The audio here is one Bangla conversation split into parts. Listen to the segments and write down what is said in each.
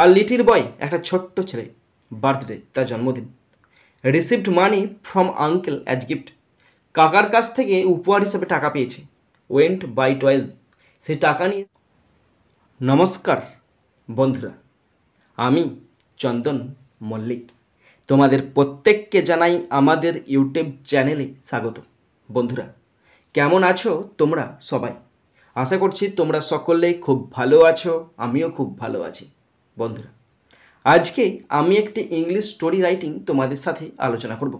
আর লিটিল বয় একটা ছোট্ট ছেলে বার্থডে তার জন্মদিন received money from uncle as gift কাকার কাছ থেকে উপহার হিসেবে টাকা পেয়েছে ওয়েন্ট বাই টয়েজ সেই টাকা নিয়ে নমস্কার বন্ধুরা আমি চন্দন মল্লিক তোমাদের প্রত্যেককে জানাই আমাদের ইউটিউব চ্যানেলে স্বাগত বন্ধুরা কেমন আছো তোমরা সবাই আশা করছি তোমরা সকলে খুব ভালো আছো আমিও খুব ভালো আছি বন্ধুরা আজকে আমি একটি ইংলিশ স্টোরি রাইটিং তোমাদের সাথে আলোচনা করব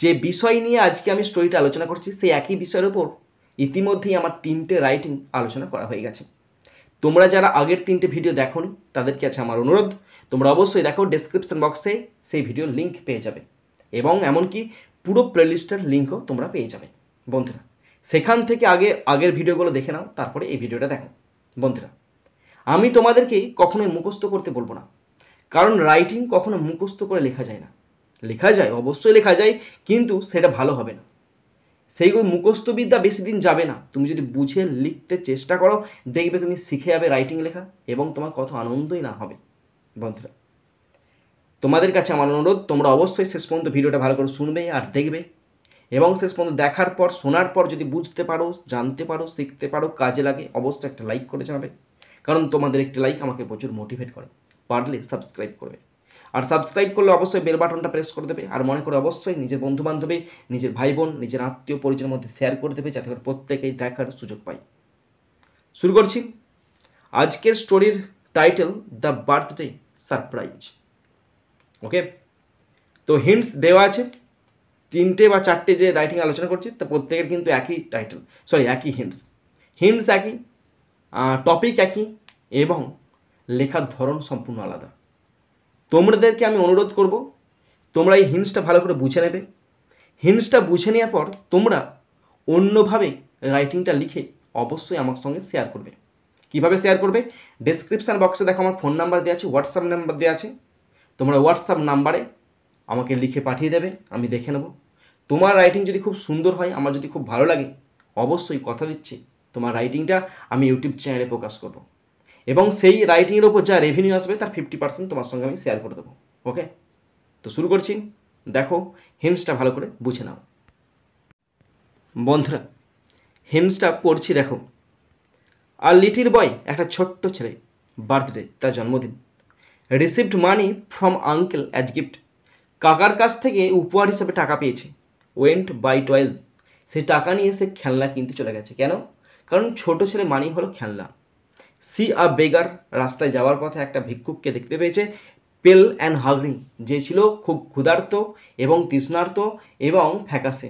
যে বিষয় নিয়ে আজকে আমি স্টোরিটা আলোচনা করছি সেই একই বিষয়ের ওপর ইতিমধ্যেই আমার তিনটে রাইটিং আলোচনা করা হয়ে গেছে তোমরা যারা আগের তিনটে ভিডিও দেখোনি তাদেরকে আছে আমার অনুরোধ তোমরা অবশ্যই দেখো ডিসক্রিপশন বক্সে সেই ভিডিও লিঙ্ক পেয়ে যাবে এবং এমনকি পুরো প্লেলিস্টের লিঙ্কও তোমরা পেয়ে যাবে বন্ধুরা সেখান থেকে আগে আগের ভিডিওগুলো দেখে নাও তারপরে এই ভিডিওটা দেখো বন্ধুরা আমি তোমাদেরকে কখনোই মুখস্থ করতে বলবো না কারণ রাইটিং কখনো মুখস্থ করে লেখা যায় না লেখা যায় অবশ্যই লেখা যায় কিন্তু সেটা ভালো হবে না সেই মুখস্থবিদ্যা বেশি দিন যাবে না তুমি যদি বুঝে লিখতে চেষ্টা করো দেখবে তুমি শিখে যাবে রাইটিং লেখা এবং তোমার কত আনন্দই না হবে বন্ধুরা তোমাদের কাছে আমার অনুরোধ তোমরা অবশ্যই শেষ পর্যন্ত ভিডিওটা ভালো করে শুনবে আর দেখবে এবং শেষ পর্যন্ত দেখার পর শোনার পর যদি বুঝতে পারো জানতে পারো শিখতে পারো কাজে লাগে অবশ্যই একটা লাইক করে জানাবে কারণ তোমাদের একটি লাইক আমাকে প্রচুর মোটিভেট করে পারলে সাবস্ক্রাইব করবে আর সাবস্ক্রাইব করলে অবশ্যই বেল বাটনটা প্রেস করে দেবে আর মনে করে অবশ্যই নিজের বন্ধু বান্ধবী নিজের ভাই বোন নিজের আত্মীয় পরিজনের মধ্যে শেয়ার করে দেবে যাতে করে প্রত্যেকেই দেখার সুযোগ পায় শুরু করছি আজকের স্টোরির title the birthday surprise okay তো হিন্টস দেওয়া আছে তিনটে বা চারটে যে রাইটিং আলোচনা করছি তা প্রত্যেকের কিন্তু একই টাইটেল সরি একই হিন্টস হিন্টস একই টপিক একই এবং লেখার ধরন সম্পূর্ণ আলাদা তোমাদেরকে আমি অনুরোধ করব তোমরা এই হিন্সটা ভালো করে বুঝে নেবে হিন্সটা বুঝে নেওয়ার পর তোমরা অন্যভাবে রাইটিংটা লিখে অবশ্যই আমার সঙ্গে শেয়ার করবে কিভাবে শেয়ার করবে ডিসক্রিপশান বক্সে দেখো আমার ফোন নাম্বার দেওয়া আছে হোয়াটসঅ্যাপ নাম্বার দেওয়া আছে তোমরা হোয়াটসঅ্যাপ নাম্বারে আমাকে লিখে পাঠিয়ে দেবে আমি দেখে নেব তোমার রাইটিং যদি খুব সুন্দর হয় আমার যদি খুব ভালো লাগে অবশ্যই কথা দিচ্ছি তোমার রাইটিংটা আমি ইউটিউব চ্যানেলে প্রকাশ করব এবং সেই রাইটিংয়ের উপর যা রেভিনিউ আসবে তার ফিফটি পার্সেন্ট তোমার সঙ্গে আমি শেয়ার করে দেবো ওকে তো শুরু করছি দেখো হিন্সটা ভালো করে বুঝে নাও বন্ধুরা হিন্সটা পড়ছি দেখো আর লিটিল বয় একটা ছোট্ট ছেলে বার্থডে তার জন্মদিন received money from uncle as gift কাকার কাছ থেকে উপহার হিসেবে টাকা পেয়েছে ওয়েন্ট বাই টয়েজ সে টাকা নিয়ে সে খেলনা কিনতে চলে গেছে কেন কারণ ছোট ছেলে মানেই হলো খেলনা সি আ বেগার রাস্তায় যাওয়ার পথে একটা ভিক্ষুককে দেখতে পেয়েছে পেল অ্যান্ড হাগরি যে ছিল খুব ক্ষুধার্ত এবং তৃষ্ণার্ত এবং ফ্যাকাসে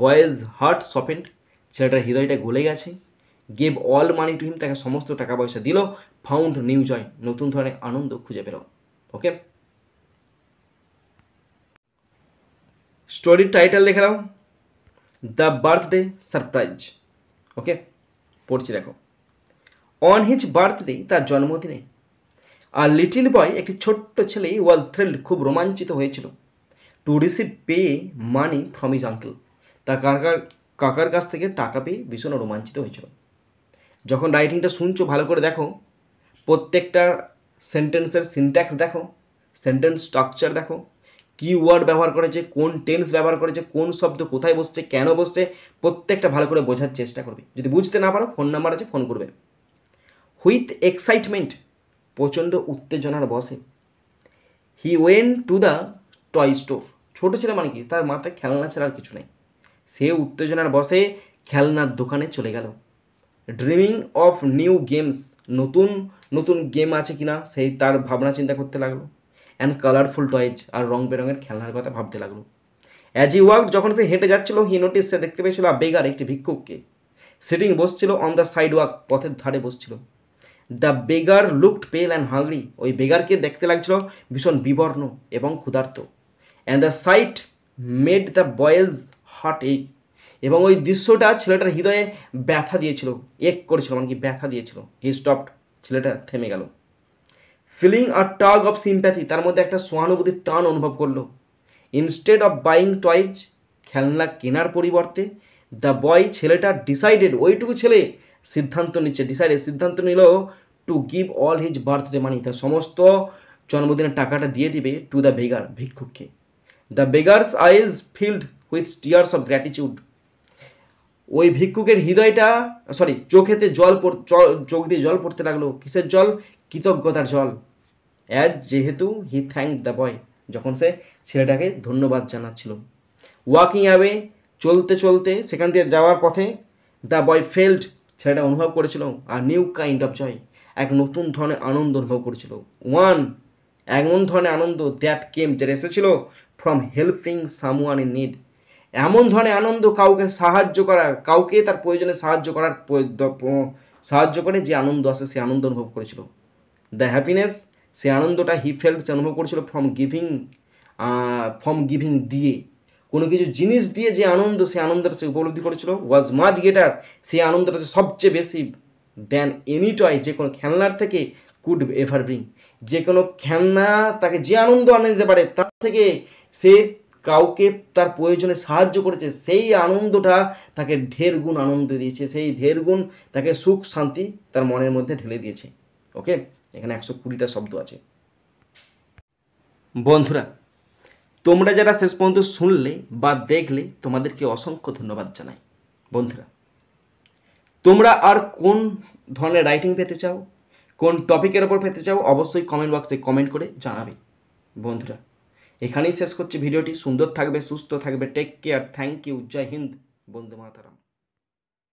বয়েজ হার্ট সফেন্ড ছেলেটার হৃদয়টা গলে গেছে gave all money to him তাকে সমস্ত টাকা পয়সা দিল ফাউন্ড নিউ জয় নতুন ধরনের আনন্দ খুঁজে পেল ওকে স্টোরির টাইটেল দেখে নাও দ্য বার্থডে সারপ্রাইজ ওকে পড়ছি দেখো অন হিজ বার্থডে তার জন্মদিনে আর লিটিল বয় একটি ছোট্ট ছেলে ওয়াজ থ্রিল্ড খুব রোমাঞ্চিত হয়েছিল টু রিসিভ পে মানি ফ্রম ইজ আঙ্কেল তার কাকার কাকার কাছ থেকে টাকা পেয়ে ভীষণ রোমাঞ্চিত হয়েছিল যখন রাইটিংটা শুনছো ভালো করে দেখো প্রত্যেকটা সেন্টেন্সের সিনট্যাক্স দেখো সেন্টেন্স স্ট্রাকচার দেখো কী ওয়ার্ড ব্যবহার করেছে কোন টেন্স ব্যবহার করেছে কোন শব্দ কোথায় বসছে কেন বসছে প্রত্যেকটা ভালো করে বোঝার চেষ্টা করবে যদি বুঝতে না পারো ফোন নাম্বার আছে ফোন করবে হুইথ এক্সাইটমেন্ট প্রচণ্ড উত্তেজনার বসে he went to the toy store ছোটো ছেলে মানে কি তার মাথায় খেলনা ছাড়া আর কিছু নেই সে উত্তেজনার বসে খেলনার দোকানে চলে গেল ড্রিমিং অফ নিউ গেমস নতুন নতুন গেম আছে কিনা সেই তার ভাবনা চিন্তা করতে লাগলো অ্যান্ড কালারফুল টয়েজ আর রং বেরঙের খেলনার কথা ভাবতে লাগলো অ্যাজ ই ওয়াক যখন সে হেঁটে যাচ্ছিল হি নোটিস সে দেখতে পেয়েছিল বেগার একটি ভিক্ষুককে সিটিং বসছিল অন দ্য সাইড ওয়াক পথের ধারে বসছিল the beggar looked pale and hungry ওই বেগারকে দেখতে লাগছিল ভীষণ বিবর্ণ এবং ক্ষুধার্ত and the sight made the boy's heart এক এবং ওই দৃশ্যটা ছেলেটার হৃদয়ে ব্যথা দিয়েছিল এক করেছিল মানে কি ব্যথা দিয়েছিল হি স্টপড ছেলেটা থেমে গেল feeling a tug of sympathy তার মধ্যে একটা সহানুভূতির টান অনুভব করলো ইনস্টেড অফ বাইং টয়েজ খেলনা কেনার পরিবর্তে দ্য বয় ছেলেটা ডিসাইডেড ওইটুকু ছেলে সিদ্ধান্ত নিচ্ছে ডিসাইডেড সিদ্ধান্ত নিল to give all his birthday money তার সমস্ত জন্মদিনের টাকাটা দিয়ে দিবে টু দ্য বেগার ভিক্ষুককে the beggar's eyes filled with tears of gratitude ওই ভিক্ষুকের হৃদয়টা সরি চোখেতে জল চোখ দিয়ে জল পড়তে লাগলো কিসের জল কৃতজ্ঞতার জল অ্যাজ যেহেতু হি থ্যাংক দ্য বয় যখন সে ছেলেটাকে ধন্যবাদ জানাচ্ছিল ওয়াকিং অ্যাওয়ে চলতে চলতে সেখান দিয়ে যাওয়ার পথে দ্য বয় ফেল্ড ছেলেটা অনুভব করেছিল আর নিউ কাইন্ড অফ জয় এক নতুন ধরনের আনন্দ অনুভব করেছিল ওয়ান এমন ধরনের আনন্দ দ্যাট কেম যেটা এসেছিল from helping someone in need এমন ধরনের আনন্দ কাউকে সাহায্য করা কাউকে তার প্রয়োজনে সাহায্য করার সাহায্য করে যে আনন্দ আসে সে আনন্দ অনুভব করেছিল দ্য হ্যাপিনেস সে আনন্দটা হি ফেল্ট সে অনুভব করেছিল ফ্রম গিভিং ফ্রম গিভিং দিয়ে কোনো কিছু জিনিস দিয়ে যে আনন্দ সে আনন্দটা সে উপলব্ধি করেছিল ওয়াজ মাচ গেটার সে আনন্দটা সবচেয়ে বেশি দেন এনি টয় যে কোনো খেলনার থেকে কুড এভার ব্রিং যে কোনো খেলনা তাকে যে আনন্দ আনে দিতে পারে তার থেকে সে কাউকে তার প্রয়োজনে সাহায্য করেছে সেই আনন্দটা তাকে ঢের গুণ আনন্দ দিয়েছে সেই ঢের গুণ তাকে সুখ শান্তি তার মনের মধ্যে ঢেলে দিয়েছে ওকে এখানে একশো কুড়িটা শব্দ আছে বন্ধুরা তোমরা যারা শেষ পর্যন্ত শুনলে বা দেখলে তোমাদেরকে অসংখ্য ধন্যবাদ জানাই বন্ধুরা তোমরা আর কোন ধরনের রাইটিং পেতে চাও কোন টপিকের ওপর পেতে চাও অবশ্যই কমেন্ট বক্সে কমেন্ট করে জানাবে বন্ধুরা এখানেই শেষ করছি ভিডিওটি সুন্দর থাকবে সুস্থ থাকবে টেক কেয়ার থ্যাংক ইউ জয় হিন্দ বন্দে মাতারাম